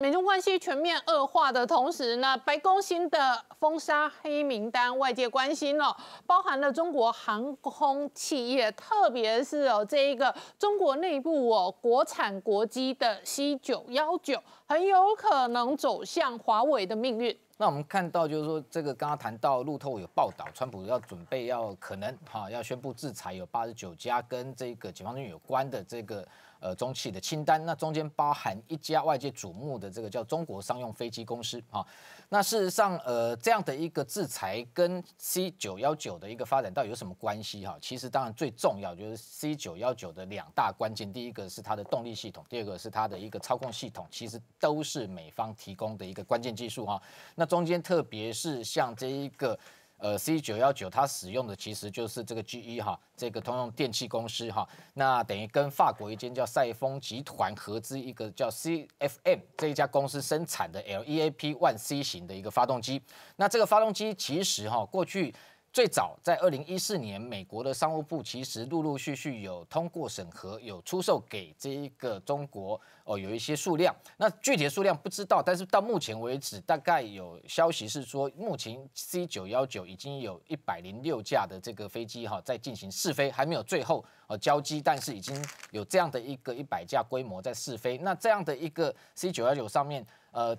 美中关系全面恶化的同时，呢，白宫新的封杀黑名单，外界关心哦，包含了中国航空企业，特别是哦这一个中国内部哦国产国机的 C 九幺九，很有可能走向华为的命运。那我们看到就是说，这个刚刚谈到路透有报道，川普要准备要可能哈要宣布制裁，有八十九家跟这个解放军有关的这个。呃，中企的清单，那中间包含一家外界瞩目的这个叫中国商用飞机公司啊。那事实上，呃，这样的一个制裁跟 C 九幺九的一个发展到底有什么关系哈？其实，当然最重要就是 C 九幺九的两大关键，第一个是它的动力系统，第二个是它的一个操控系统，其实都是美方提供的一个关键技术哈。那中间特别是像这一个。呃，C 九幺九它使用的其实就是这个 GE 哈，这个通用电气公司哈，那等于跟法国一间叫赛峰集团合资一个叫 CFM 这一家公司生产的 LEAP One C 型的一个发动机，那这个发动机其实哈过去。最早在二零一四年，美国的商务部其实陆陆续续有通过审核，有出售给这一个中国哦，有一些数量。那具体的数量不知道，但是到目前为止，大概有消息是说，目前 C 九幺九已经有一百零六架的这个飞机哈，在进行试飞，还没有最后哦交机，但是已经有这样的一个一百架规模在试飞。那这样的一个 C 九幺九上面，呃，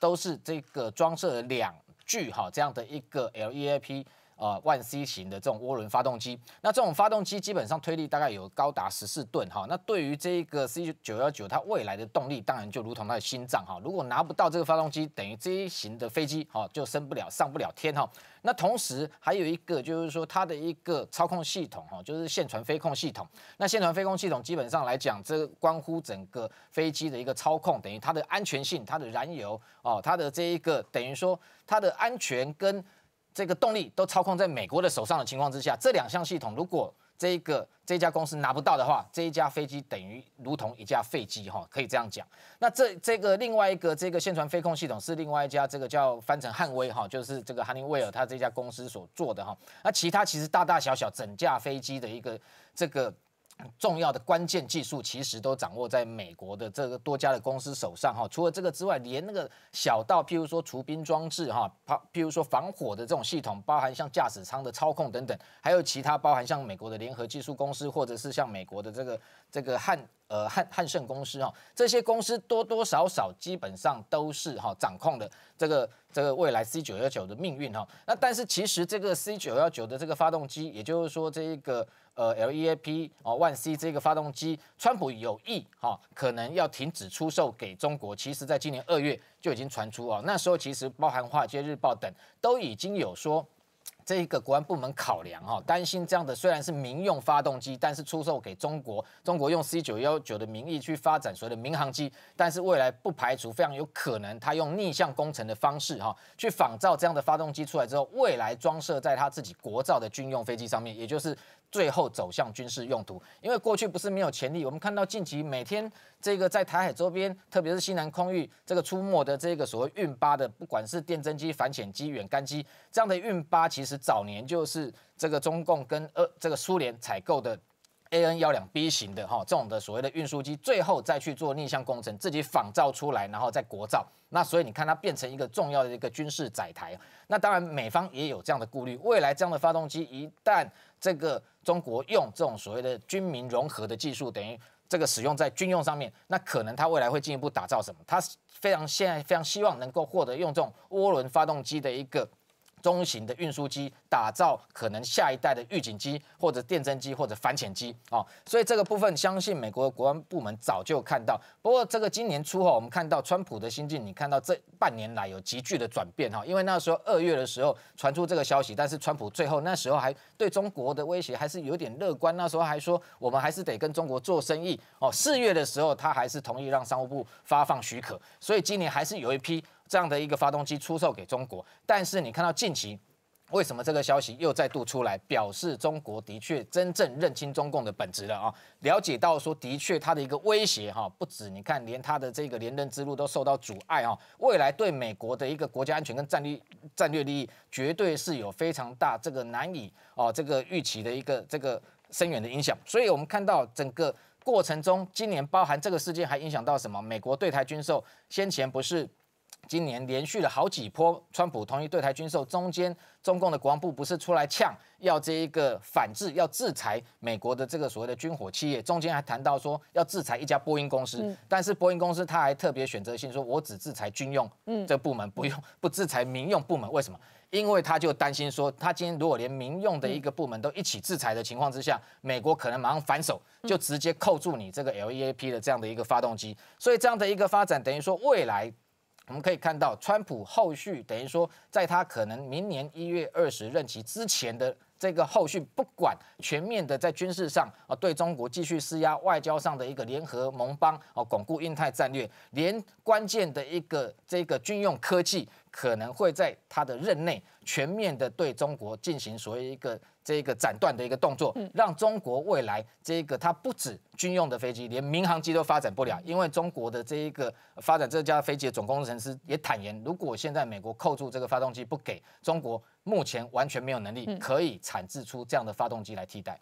都是这个装设了两具哈这样的一个 LEAP。啊，万 C 型的这种涡轮发动机，那这种发动机基本上推力大概有高达十四吨哈。那对于这一个 C 九幺九，它未来的动力当然就如同它的心脏哈。如果拿不到这个发动机，等于这一型的飞机哈就升不了、上不了天哈。那同时还有一个就是说它的一个操控系统哈，就是线传飞控系统。那线传飞控系统基本上来讲，这关乎整个飞机的一个操控，等于它的安全性、它的燃油哦、它的这一个等于说它的安全跟。这个动力都操控在美国的手上的情况之下，这两项系统如果这个这家公司拿不到的话，这一架飞机等于如同一架废机哈，可以这样讲。那这这个另外一个这个线传飞控系统是另外一家这个叫翻程汉威哈，就是这个哈尼威尔他这家公司所做的哈。那其他其实大大小小整架飞机的一个这个。重要的关键技术其实都掌握在美国的这个多家的公司手上哈。除了这个之外，连那个小到譬如说除冰装置哈，譬如说防火的这种系统，包含像驾驶舱的操控等等，还有其他包含像美国的联合技术公司，或者是像美国的这个这个汉。呃，汉汉盛公司哦，这些公司多多少少基本上都是哈掌控的这个这个未来 C 九幺九的命运哈。那但是其实这个 C 九幺九的这个发动机，也就是说这个呃 LEAP 哦 One C 这个发动机，川普有意哈可能要停止出售给中国。其实在今年二月就已经传出啊，那时候其实包含华尔街日报等都已经有说。这一个国安部门考量哈，担心这样的虽然是民用发动机，但是出售给中国，中国用 C 九幺九的名义去发展所谓的民航机，但是未来不排除非常有可能他用逆向工程的方式哈，去仿造这样的发动机出来之后，未来装设在他自己国造的军用飞机上面，也就是。最后走向军事用途，因为过去不是没有潜力。我们看到近期每天这个在台海周边，特别是西南空域这个出没的这个所谓运八的，不管是电侦机、反潜机、远干机这样的运八，其实早年就是这个中共跟呃这个苏联采购的 A N 幺两 B 型的哈这种的所谓的运输机，最后再去做逆向工程，自己仿造出来，然后再国造。那所以你看它变成一个重要的一个军事载台。那当然美方也有这样的顾虑，未来这样的发动机一旦这个。中国用这种所谓的军民融合的技术，等于这个使用在军用上面，那可能它未来会进一步打造什么？它非常现在非常希望能够获得用这种涡轮发动机的一个。中型的运输机，打造可能下一代的预警机或者电侦机或者反潜机啊，所以这个部分相信美国国安部门早就看到。不过这个今年初哈，我们看到川普的心境，你看到这半年来有急剧的转变哈，因为那时候二月的时候传出这个消息，但是川普最后那时候还对中国的威胁还是有点乐观，那时候还说我们还是得跟中国做生意哦。四月的时候他还是同意让商务部发放许可，所以今年还是有一批。这样的一个发动机出售给中国，但是你看到近期为什么这个消息又再度出来，表示中国的确真正认清中共的本质了啊？了解到说，的确它的一个威胁哈，不止你看，连它的这个连任之路都受到阻碍啊。未来对美国的一个国家安全跟战略战略利益，绝对是有非常大这个难以啊这个预期的一个这个深远的影响。所以我们看到整个过程中，今年包含这个事件，还影响到什么？美国对台军售，先前不是。今年连续了好几波，川普同意对台军售，中间中共的国安部不是出来呛，要这一个反制，要制裁美国的这个所谓的军火企业，中间还谈到说要制裁一家波音公司，但是波音公司他还特别选择性说，我只制裁军用，这部门不用不制裁民用部门，为什么？因为他就担心说，他今天如果连民用的一个部门都一起制裁的情况之下，美国可能马上反手就直接扣住你这个 LEAP 的这样的一个发动机，所以这样的一个发展等于说未来。我们可以看到，川普后续等于说，在他可能明年一月二十任期之前的这个后续，不管全面的在军事上啊，对中国继续施压，外交上的一个联合盟邦啊，巩固印太战略，连关键的一个这个军用科技。可能会在他的任内全面的对中国进行所谓一个这个斩断的一个动作，让中国未来这个它不止军用的飞机，连民航机都发展不了。因为中国的这一个发展这架飞机的总工程师也坦言，如果现在美国扣住这个发动机不给，中国目前完全没有能力可以产制出这样的发动机来替代。